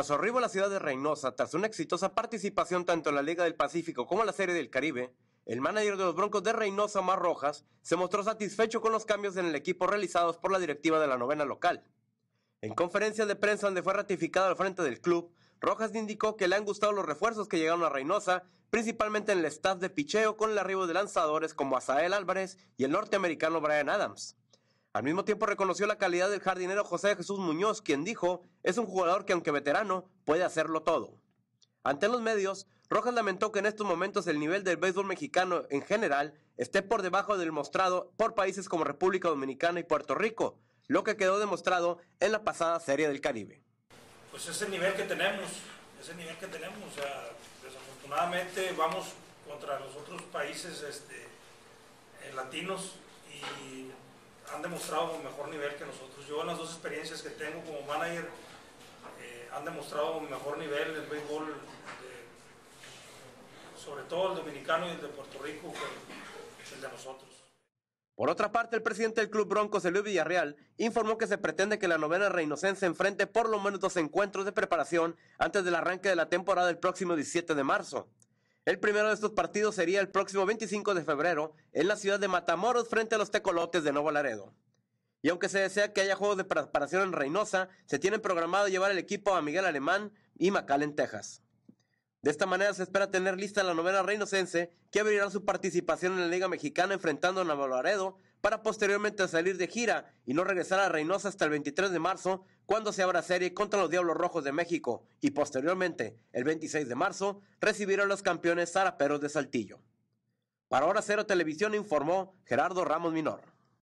Tras su arribo a la ciudad de Reynosa, tras una exitosa participación tanto en la Liga del Pacífico como en la Serie del Caribe, el manager de los Broncos de Reynosa, Mar Rojas, se mostró satisfecho con los cambios en el equipo realizados por la directiva de la novena local. En conferencia de prensa donde fue ratificado al frente del club, Rojas indicó que le han gustado los refuerzos que llegaron a Reynosa, principalmente en el staff de picheo con el arribo de lanzadores como Asael Álvarez y el norteamericano Brian Adams. Al mismo tiempo reconoció la calidad del jardinero José Jesús Muñoz, quien dijo, es un jugador que aunque veterano, puede hacerlo todo. Ante los medios, Rojas lamentó que en estos momentos el nivel del béisbol mexicano en general esté por debajo del mostrado por países como República Dominicana y Puerto Rico, lo que quedó demostrado en la pasada Serie del Caribe. Pues ese nivel que tenemos, ese nivel que tenemos. desafortunadamente vamos contra los otros países este, eh, latinos y han demostrado un mejor nivel que nosotros. Yo en las dos experiencias que tengo como manager eh, han demostrado un mejor nivel el béisbol, eh, sobre todo el dominicano y el de Puerto Rico, que el de nosotros. Por otra parte, el presidente del club Bronco, Luis Villarreal, informó que se pretende que la novena se enfrente por lo menos dos encuentros de preparación antes del arranque de la temporada el próximo 17 de marzo. El primero de estos partidos sería el próximo 25 de febrero en la ciudad de Matamoros frente a los Tecolotes de Nuevo Laredo. Y aunque se desea que haya juegos de preparación en Reynosa, se tiene programado llevar el equipo a Miguel Alemán y en Texas. De esta manera se espera tener lista la novena Reynosense que abrirá su participación en la Liga Mexicana enfrentando a Nuevo Laredo para posteriormente salir de gira y no regresar a Reynosa hasta el 23 de marzo, cuando se abra serie contra los Diablos Rojos de México, y posteriormente, el 26 de marzo, recibirán a los campeones zaraperos de Saltillo. Para Hora Cero Televisión informó Gerardo Ramos Minor.